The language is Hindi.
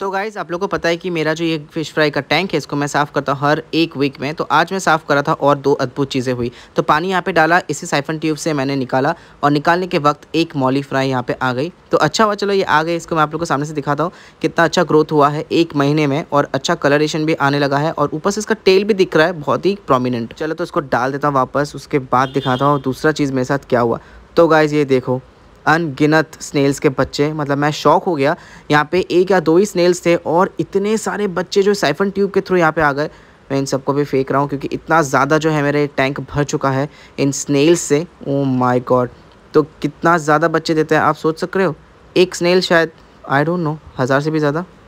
तो गाइज़ आप लोग को पता है कि मेरा जो ये फ़िश फ्राई का टैंक है इसको मैं साफ़ करता हूँ हर एक वीक में तो आज मैं साफ़ करा था और दो अद्भुत चीज़ें हुई तो पानी यहाँ पे डाला इसी साइफन ट्यूब से मैंने निकाला और निकालने के वक्त एक मौली फ्राई यहाँ पे आ गई तो अच्छा हुआ चलो ये आ गई इसको मैं आप लोग को सामने से दिखाता हूँ कितना अच्छा ग्रोथ हुआ है एक महीने में और अच्छा कलरेशन भी आने लगा है और ऊपर से इसका टेल भी दिख रहा है बहुत ही प्रोमिनेंट चलो तो इसको डाल देता हूँ वापस उसके बाद दिखाता हूँ दूसरा चीज़ मेरे साथ क्या हुआ तो गाइज़ ये देखो अनगिनत स्नेल्स के बच्चे मतलब मैं शौक हो गया यहाँ पे एक या दो ही स्नेल्स थे और इतने सारे बच्चे जो साइफन ट्यूब के थ्रू यहाँ पे आ गए मैं इन सबको भी फेंक रहा हूँ क्योंकि इतना ज़्यादा जो है मेरे टैंक भर चुका है इन स्नेल्स से ओ माई गॉड तो कितना ज़्यादा बच्चे देते हैं आप सोच सक रहे हो एक स्नेल शायद आई डोंट नो हज़ार से भी ज़्यादा